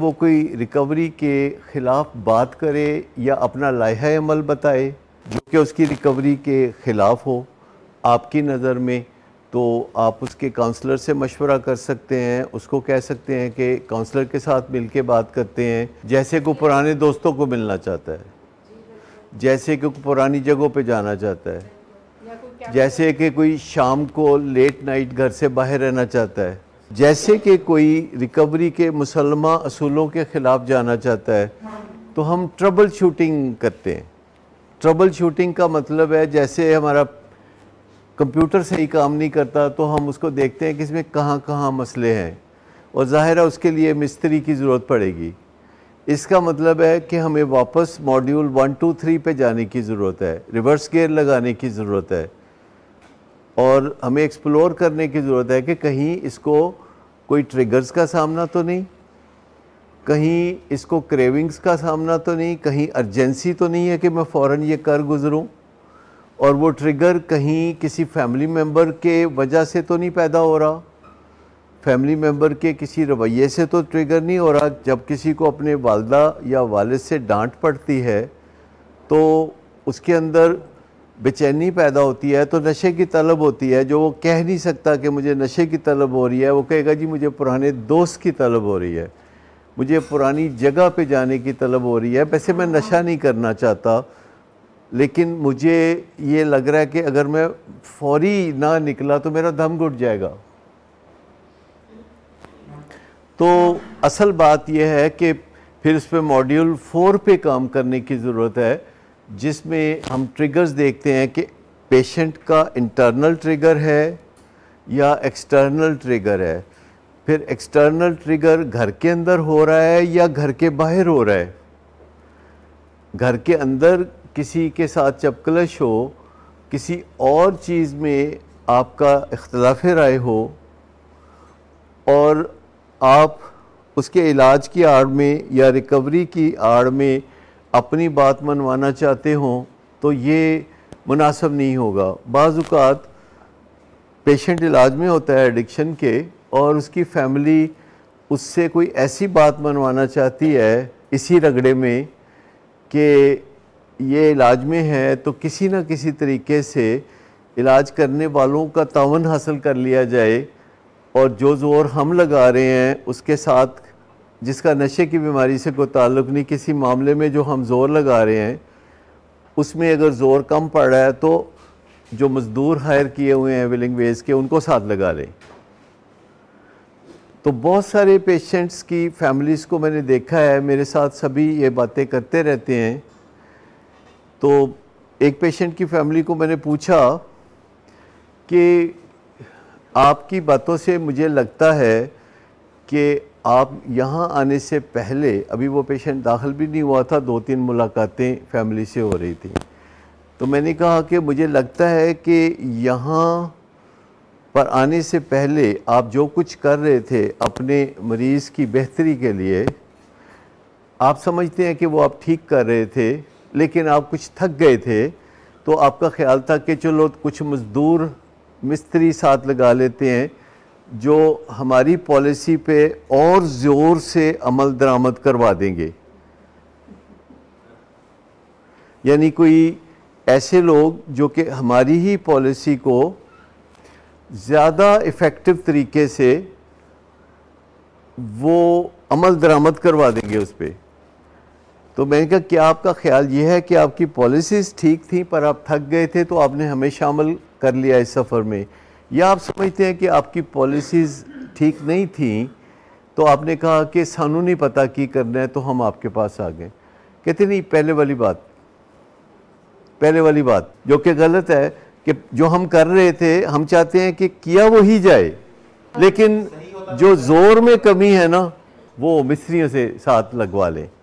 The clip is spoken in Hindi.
वो कोई रिकवरी के ख़िलाफ़ बात करे या अपना लाहा अमल बताए जो कि उसकी रिकवरी के ख़िलाफ़ हो आपकी नज़र में तो आप उसके काउंसलर से मशवरा कर सकते हैं उसको कह सकते हैं कि काउंसलर के साथ मिल के बात करते हैं जैसे को पुराने दोस्तों को मिलना चाहता है जैसे कि पुरानी जगहों पे जाना चाहता है जैसे कि कोई शाम को लेट नाइट घर से बाहर रहना चाहता है जैसे कि कोई रिकवरी के मुसलमा असूलों के ख़िलाफ़ जाना चाहता है तो हम ट्रबल शूटिंग करते हैं ट्रबल शूटिंग का मतलब है जैसे हमारा कंप्यूटर सही काम नहीं करता तो हम उसको देखते हैं कि इसमें कहाँ कहाँ मसले हैं और ज़ाहिर है उसके लिए मिस्त्री की ज़रूरत पड़ेगी इसका मतलब है कि हमें वापस मॉड्यूल वन टू थ्री पे जाने की ज़रूरत है रिवर्स गेयर लगाने की ज़रूरत है और हमें एक्सप्लोर करने की ज़रूरत है कि कहीं इसको कोई ट्रिगर्स का सामना तो नहीं कहीं इसको क्रेविंग्स का सामना तो नहीं कहीं अर्जेंसी तो नहीं है कि मैं फ़ौर ये कर गुज़रूँ और वो ट्रिगर कहीं किसी फैमिली मेम्बर के वजह से तो नहीं पैदा हो रहा फैमिली मेम्बर के किसी रवैये से तो ट्रिगर नहीं हो रहा जब किसी को अपने वालदा या वालद से डांट पड़ती है तो उसके अंदर बेचैनी पैदा होती है तो नशे की तलब होती है जो वो कह नहीं सकता कि मुझे नशे की तलब हो रही है वो कहेगा जी मुझे पुराने दोस्त की तलब हो रही है मुझे पुरानी जगह पे जाने की तलब हो रही है वैसे मैं नशा नहीं करना चाहता लेकिन मुझे ये लग रहा है कि अगर मैं फौरी ना निकला तो मेरा दम घुट जाएगा तो असल बात यह है कि फिर इस पर मॉड्यूल फोर पे काम करने की ज़रूरत है जिसमें हम ट्रिगर्स देखते हैं कि पेशेंट का इंटरनल ट्रिगर है या एक्सटर्नल ट्रिगर है फिर एक्सटर्नल ट्रिगर घर के अंदर हो रहा है या घर के बाहर हो रहा है घर के अंदर किसी के साथ चपकलश हो किसी और चीज़ में आपका इख्तलाफ राय हो और आप उसके इलाज की आड़ में या रिकवरी की आड़ में अपनी बात मनवाना चाहते हों तो ये मुनासब नहीं होगा बाज़ात पेशेंट इलाज में होता है एडिक्शन के और उसकी फैमिली उससे कोई ऐसी बात मनवाना चाहती है इसी रगड़े में कि ये इलाज में है तो किसी न किसी तरीके से इलाज करने वालों का तावन हासिल कर लिया जाए और जो जोर हम लगा रहे हैं उसके साथ जिसका नशे की बीमारी से कोई ताल्लुक नहीं किसी मामले में जो हम जोर लगा रहे हैं उसमें अगर जोर कम पड़ रहा है तो जो मज़दूर हायर किए हुए हैं विलिंग वेज के उनको साथ लगा लें तो बहुत सारे पेशेंट्स की फैमिलीज़ को मैंने देखा है मेरे साथ सभी ये बातें करते रहते हैं तो एक पेशेंट की फैमिली को मैंने पूछा कि आपकी बातों से मुझे लगता है कि आप यहाँ आने से पहले अभी वो पेशेंट दाखिल भी नहीं हुआ था दो तीन मुलाकातें फैमिली से हो रही थी तो मैंने कहा कि मुझे लगता है कि यहाँ पर आने से पहले आप जो कुछ कर रहे थे अपने मरीज़ की बेहतरी के लिए आप समझते हैं कि वो आप ठीक कर रहे थे लेकिन आप कुछ थक गए थे तो आपका ख्याल था कि चलो कुछ मज़दूर मिस्त्री साथ लगा लेते हैं जो हमारी पॉलिसी पे और ज़ोर से अमल दरामद करवा देंगे यानी कोई ऐसे लोग जो कि हमारी ही पॉलिसी को ज़्यादा इफ़ेक्टिव तरीके से वो अमल दरामद करवा देंगे उस पर तो मैंने कहा क्या आपका ख्याल ये है कि आपकी पॉलिसीज़ ठीक थी पर आप थक गए थे तो आपने हमेशा अमल कर लिया इस सफ़र में या आप समझते हैं कि आपकी पॉलिसीज़ ठीक नहीं थी तो आपने कहा कि सानू नहीं पता की करना है तो हम आपके पास आ गए कहते नहीं पहले वाली बात पहले वाली बात जो कि गलत है कि जो हम कर रहे थे हम चाहते हैं कि किया वो ही जाए लेकिन जो जोर में कमी है ना वो मिस्रियों से साथ लगवा लें